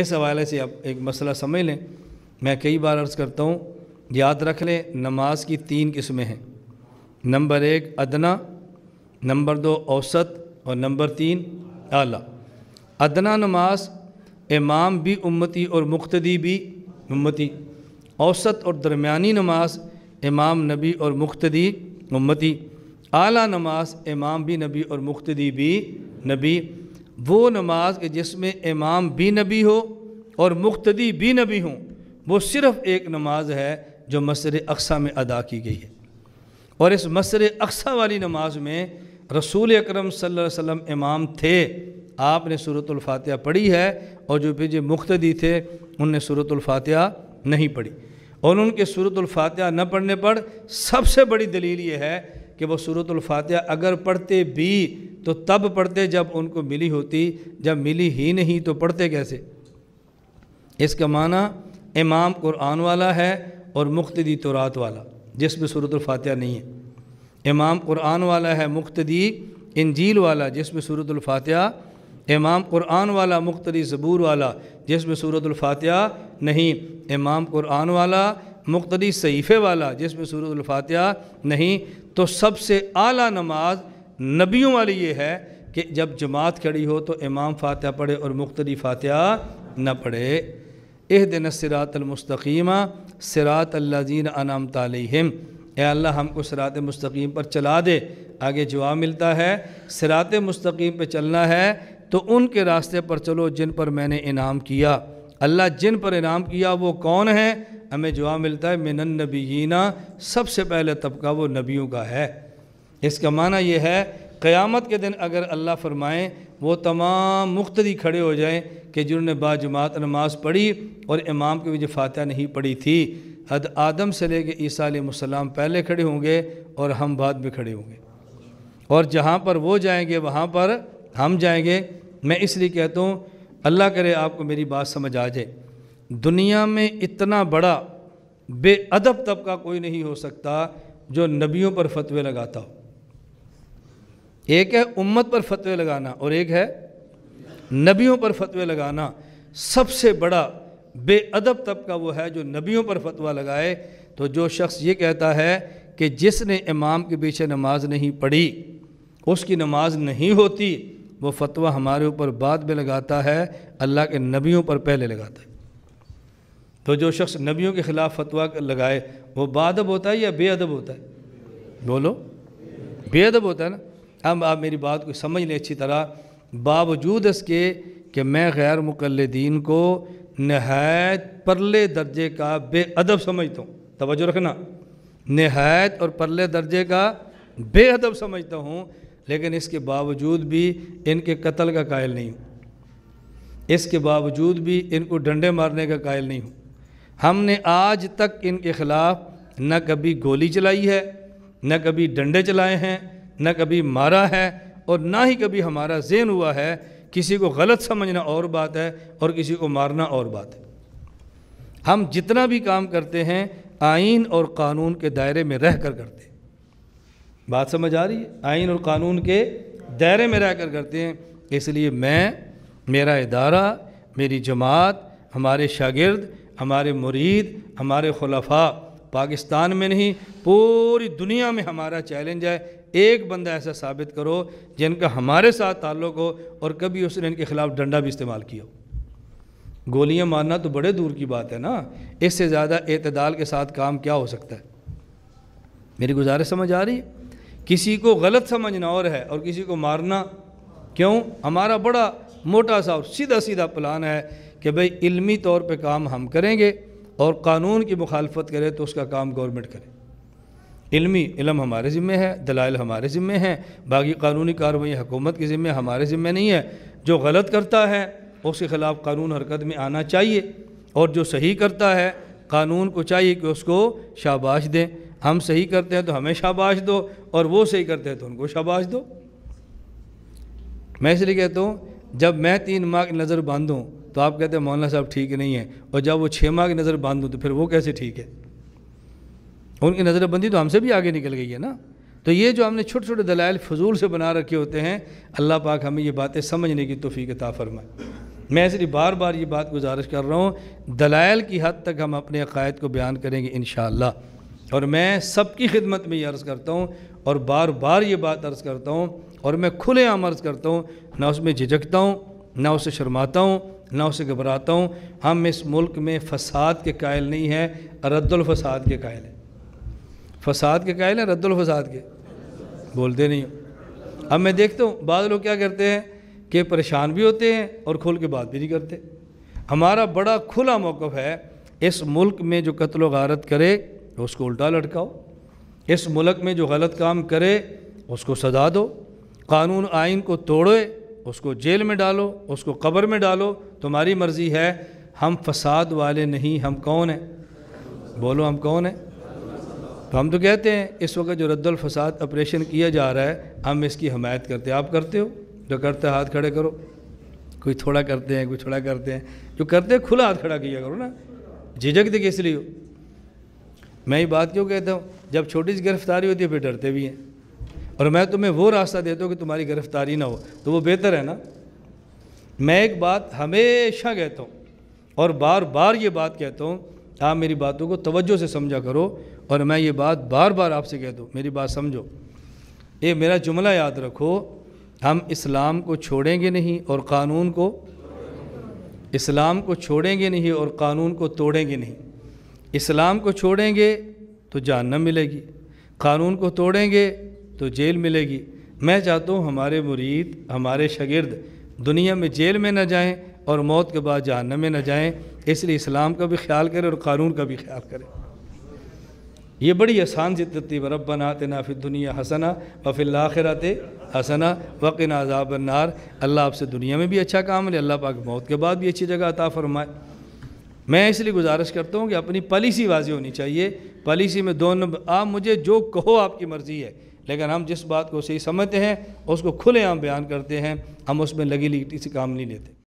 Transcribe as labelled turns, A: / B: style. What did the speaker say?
A: इस हवाले से आप एक मसला समझ लें मैं कई बार अर्ज़ करता हूँ याद रख लें नमाज की तीन किस्में हैं नंबर एक अदना नंबर दो औसत और नंबर तीन आला अदना नमाज इमाम भी उम्मती और मुख्तदी भी उम्मती औसत और दरमियानी नमाज इमाम नबी और मुख्तदी उम्मती आला नमाज इमाम भी नबी और मुख्तदी भी नबी वो नमाज के जिसमें इमाम भी नबी हो और मुख्तदी भी नबी हों वो सिर्फ़ एक नमाज है जो मसर अक्सा में अदा की गई है और इस मसर अक्सा वाली नमाज में रसूल अक्रम वसम इमाम थे आपने सूरतुल्फातिहा पढ़ी है और जो पीछे मुख्तदी थे उनने सूरतुल्फातिहा नहीं पढ़ी और उनके सूरतुल्फातिहा न पढ़ने पर सबसे बड़ी दलील ये है कि वह सूरतुल्फातिहा अगर पढ़ते भी तो तब पढ़ते जब उनको मिली होती जब मिली ही नहीं तो पढ़ते कैसे इसका माना इमाम कुरान वाला है और मुख्तदी तुरात वाला जिसमें सूरतफ़ातह नहीं है इमाम कुरान वाला है मुख्तदी इंजील वाला जिसमें सूरतफ़ातह इमाम कुरान वाला मुख्तदी ज़बूर वाला जिसमें सूरतफ़ातह नहीं इमाम कुरान वाला मुख्तदी सहीफ़े वाला जिसमें सूरतफ़ातह नहीं तो सबसे आला नमाज नबियों वाली ये है कि जब जमात खड़ी हो तो इमाम फातिहा पढ़े और मुख्तरी फातिहा न पढ़े एह दिन सरातमस्तकीमा सरात अल्लाजीन अनाम ए अल्लाह हमको सिरात मस्तकीम पर चला दे आगे जवाब मिलता है सरात मस्तकीम पर चलना है तो उनके रास्ते पर चलो जिन पर मैंने इनाम किया अल्लाह जिन पर इनाम किया वो कौन है हमें जवाब मिलता है मिनन नबीना सबसे पहले तबका वो नबियों का है इसका माना यह है क़यामत के दिन अगर अल्लाह फरमाएँ वो तमाम मुख्तरी खड़े हो जाएँ कि जिन्होंने बाजमात नमाज पढ़ी और इमाम की वजह फातह नहीं पढ़ी थी हद आदम से ले कर ईसा आसमाम पहले खड़े होंगे और हम बाद में खड़े होंगे और जहाँ पर वो जाएँगे वहाँ पर हम जाएँगे मैं इसलिए कहता हूँ अल्लाह करे आपको मेरी बात समझ आ जाए दुनिया में इतना बड़ा बेअदब तबका कोई नहीं हो सकता जो नबियों पर फतवे लगाता हो एक है उम्मत पर फतवे लगाना और एक है नबियों पर फतवे लगाना सबसे बड़ा बेअदब तबका वो है जो नबियों पर फतवा लगाए तो जो शख्स ये कहता है कि जिसने इमाम के पीछे नमाज नहीं पढ़ी उसकी नमाज नहीं होती वो फतवा हमारे ऊपर बाद में लगाता है अल्लाह के नबियों पर पहले लगाता है तो जो शख्स नबियों के ख़िलाफ़ फतवा लगाए वो बादब होता है या बेअदब होता है बोलो बेअदब होता है ना अब आप मेरी बात को समझ लें अच्छी तरह बावजूद इसके कि मैं गैर मुकलदीन को नहायत परले दर्जे का बेअदब समझता हूँ तोज्जो रखना नहायत और परले दर्जे का बेअदब समझता हूँ लेकिन इसके बावजूद भी इनके कत्ल का कायल नहीं हूँ इसके बावजूद भी इनको डंडे मारने का कायल नहीं हूँ हमने आज तक इनके ख़िलाफ़ न कभी गोली चलाई है न कभी डंडे चलाए हैं न कभी मारा है और ना ही कभी हमारा जेन हुआ है किसी को गलत समझना और बात है और किसी को मारना और बात है हम जितना भी काम करते हैं आइन और कानून के दायरे में रह कर करते हैं बात समझ आ रही है आइन और कानून के दायरे में रह कर करते हैं इसलिए मैं मेरा इदारा मेरी जमात हमारे शागिर्द हमारे मुरीद हमारे खुलफा पाकिस्तान में नहीं पूरी दुनिया में हमारा चैलेंज है एक बंदा ऐसा साबित करो जिनका हमारे साथ ताल्लुक हो और कभी उसने इनके खिलाफ डंडा भी इस्तेमाल किया हो गोलियां मारना तो बड़े दूर की बात है ना इससे ज़्यादा अतदाल के साथ काम क्या हो सकता है मेरी गुजारिश समझ आ रही है किसी को गलत समझना और है और किसी को मारना क्यों हमारा बड़ा मोटा सा और सीधा सीधा प्लान है कि भाई इलमी तौर पर काम हम करेंगे और कानून की मुखालफत करे तो उसका काम गवर्नमेंट करे इलमी इलम हमारे ज़िम्मे है दलाइल हमारे ज़िम्मे हैं बाकी कानूनी कार्रवाई हुकूमत के ज़िम्मे हमारे ज़िम्मे नहीं है जो गलत करता है उसके ख़िलाफ़ कानून हरकत में आना चाहिए और जो सही करता है कानून को चाहिए कि उसको शाबाश दें हम सही करते हैं तो हमें शाबाश दो और वो सही करते हैं तो उनको शाबाश दो मैं इसलिए कहता हूँ जब मैं तीन माह की नज़र बांधूँ तो आप कहते हैं मौलाना साहब ठीक नहीं है और जब वो छः माह की नज़र बांधूँ तो फिर वो कैसे ठीक है उनकी नज़रबंदी तो हमसे भी आगे निकल गई है ना तो ये जो हमने छोटे छोटे दलाइल फजूल से बना रखे होते हैं अल्लाह पाक हमें ये बातें समझने की तोफ़ी ताफ़र में मैं इसलिए बार बार ये बात गुजारिश कर रहा हूँ दलाइल की हद तक हम अपने अकायद को बयान करेंगे इन और मैं सबकी खिदमत में ये अर्ज़ करता हूँ और बार बार ये बात अर्ज़ करता हूँ और मैं खुले आम अर्ज़ करता हूँ ना उसमें झिझकता हूँ ना उसे शर्माता हूँ ना उसे घबराता हूँ हम इस मुल्क में फ़साद के कायल नहीं हैं रद्दुलफसाद के कायल हैं फसाद के कायल है रद्दुल फसाद के बोलते नहीं हो अब मैं देखता हूँ बाद लोग क्या करते हैं कि परेशान भी होते हैं और खुल के बात भी नहीं करते हमारा बड़ा खुला मौक़ है इस मुल्क में जो कत्ल गारत करे उसको उल्टा लटकाओ इस मुल्क में जो गलत काम करे उसको सजा दो कानून आइन को तोड़े उसको जेल में डालो उसको कब्र में डालो तुम्हारी मर्ज़ी है हम फसाद वाले नहीं हम कौन हैं बोलो हम कौन हैं तो हम तो कहते हैं इस वक्त जो रद्दल फसाद ऑपरेशन किया जा रहा है हम इसकी हमायत करते हैं आप करते हो जो करते हाथ खड़े करो कोई थोड़ा करते हैं कोई थोड़ा करते हैं जो करते हैं खुला हाथ खड़ा किया करो ना झिझक दे किस हो मैं ये बात क्यों कहता हूँ जब छोटी सी गिरफ्तारी होती है फिर डरते भी हैं और मैं तुम्हें वो रास्ता देता हूँ कि तुम्हारी गिरफ्तारी ना हो तो वो बेहतर है ना मैं एक बात हमेशा कहता हूँ और बार बार ये बात कहता हूँ आप मेरी बातों को तवज्जो से समझा करो और मैं ये बात बार बार आपसे कह दूँ मेरी बात समझो ये मेरा जुमला याद रखो हम इस्लाम को छोड़ेंगे नहीं और कानून को इस्लाम को छोड़ेंगे नहीं और कानून को तोड़ेंगे नहीं इस्लाम को छोड़ेंगे तो न मिलेगी कानून को तोड़ेंगे तो जेल मिलेगी मैं चाहता हूँ हमारे मुरीद हमारे शगिर्द दुनिया में जेल में न जाएं और मौत के बाद जहन्नम में न जाएं इसलिए इस्लाम का भी ख्याल करें और कानून का भी ख्याल करें ये बड़ी आसान सी तरतीब ना फिर दुनिया हसना व फिल आखिरत हसना वक़िन नार अल्लाह आपसे दुनिया में भी अच्छा काम ले अल्लाह पाक मौत के बाद भी अच्छी जगह अता फरमाए मैं इसलिए गुजारिश करता हूँ कि अपनी पॉलिसी वाजी होनी चाहिए पॉलिसी में दोनों आप मुझे जो कहो आपकी मर्ज़ी है लेकिन हम जिस बात को सही समझते हैं उसको खुलेआम बयान करते हैं हम उसमें लगी लगी किसी काम नहीं लेते